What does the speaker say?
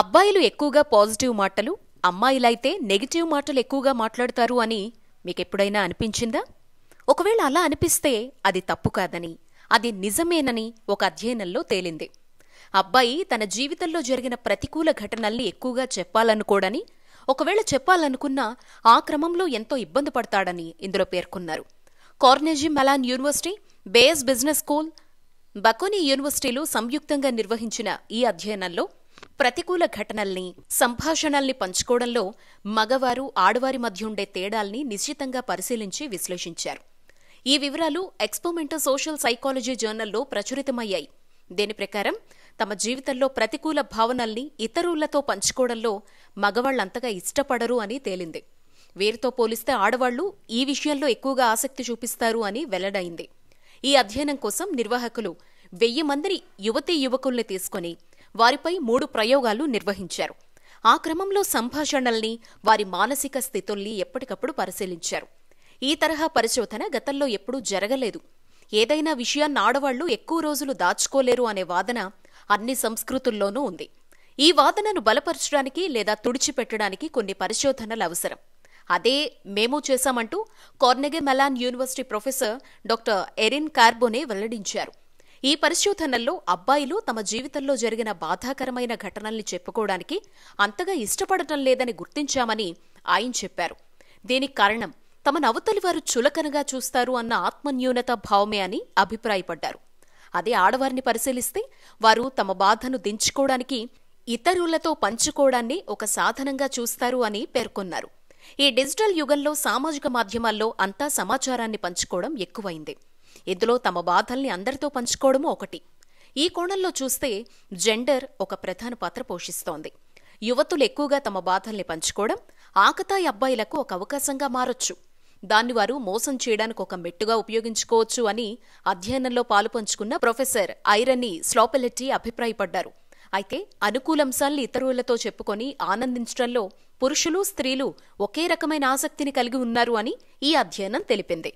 అబ్బాయిలు ఎక్కువగా పాజిటివ్ మాటలు అమ్మాయిలైతే నెగిటివ్ మాటలు ఎక్కువగా మాట్లాడతారు అని మీకెప్పుడైనా అనిపించిందా ఒకవేళ అలా అనిపిస్తే అది తప్పు కాదని అది నిజమేనని ఒక అధ్యయనంలో తేలింది అబ్బాయి తన జీవితంలో జరిగిన ప్రతికూల ఘటనల్ని ఎక్కువగా చెప్పాలనుకోడని ఒకవేళ చెప్పాలనుకున్నా ఆ క్రమంలో ఎంతో ఇబ్బంది పడతాడని ఇందులో పేర్కొన్నారు Carnegie Mellon University Bayes business school Bocconi యూనివర్సిటీలు సంయుక్తంగా నిర్వహించిన ఈ అధ్యయనంలో ప్రతికూల ఘటనల్ని సంభాషణల్ని పంచుకోవడంలో మగవారు ఆడవారి మధ్య ఉండే తేడాల్ని నిశ్చితంగా పరిశీలించి విశ్లేషించారు ఈ వివరాలు ఎక్స్పోమెంటో సోషల్ సైకాలజీ జర్నల్లో ప్రచురితమయ్యాయి దీని ప్రకారం తమ జీవితంలో ప్రతికూల భావనల్ని ఇతరులతో పంచుకోవడంలో మగవాళ్లంతగా ఇష్టపడరు అని తేలింది వీరితో పోలిస్తే ఆడవాళ్లు ఈ విషయంలో ఎక్కువగా ఆసక్తి చూపిస్తారు అని వెల్లడైంది ఈ అధ్యయనం కోసం నిర్వాహకులు వెయ్యి మందిని యువతీ యువకుల్ని తీసుకుని వారిపై మూడు ప్రయోగాలు నిర్వహించారు ఆ క్రమంలో సంభాషణల్ని వారి మానసిక స్థితుల్ని ఎప్పటికప్పుడు పరిశీలించారు ఈ తరహా పరిశోధన గతంలో ఎప్పుడూ జరగలేదు ఏదైనా విషయాన్ని ఆడవాళ్లు ఎక్కువ రోజులు దాచుకోలేరు అనే వాదన అన్ని సంస్కృతుల్లోనూ ఉంది ఈ వాదనను బలపరచడానికి లేదా తుడిచిపెట్టడానికి కొన్ని పరిశోధనలు అవసరం అదే మేము చేశామంటూ Carnegie Mellon University professor doctor Erin Carbone వెల్లడించారు ఈ పరిశోధనల్లో అబ్బాయిలు తమ జీవితంలో జరిగిన బాధాకరమైన ఘటనల్ని చెప్పుకోవడానికి అంతగా ఇష్టపడటం లేదని గుర్తించామని ఆయన చెప్పారు దీనికి కారణం తమ నవతలి వారు చులకనగా చూస్తారు అన్న ఆత్మన్యూనత భావమే అని అభిప్రాయపడ్డారు అదే ఆడవారిని పరిశీలిస్తే వారు తమ బాధను దించుకోవడానికి ఇతరులతో పంచుకోవడాన్ని ఒక సాధనంగా చూస్తారు అని పేర్కొన్నారు ఈ డిజిటల్ యుగంలో సామాజిక మాధ్యమాల్లో అంతా సమాచారాన్ని పంచుకోవడం ఎక్కువైంది ఇందులో తమ బాధల్ని అందరితో పంచుకోవడము ఒకటి ఈ కోణంలో చూస్తే జెండర్ ఒక ప్రధాన పాత్ర పోషిస్తోంది యువతులు ఎక్కువగా తమ బాధల్ని పంచుకోవడం ఆకతాయి అబ్బాయిలకు ఒక అవకాశంగా మారొచ్చు దాన్ని వారు మోసం చేయడానికి ఒక మెట్టుగా ఉపయోగించుకోవచ్చు అని అధ్యయనంలో పాలుపంచుకున్న ప్రొఫెసర్ ఐరని స్లోపెలెట్టి అభిప్రాయపడ్డారు అయితే అనుకూలంశాల్ని ఇతరులతో చెప్పుకొని ఆనందించడంలో పురుషులు స్త్రీలు ఒకే రకమైన ఆసక్తిని కలిగి ఉన్నారు అని ఈ అధ్యయనం తెలిపింది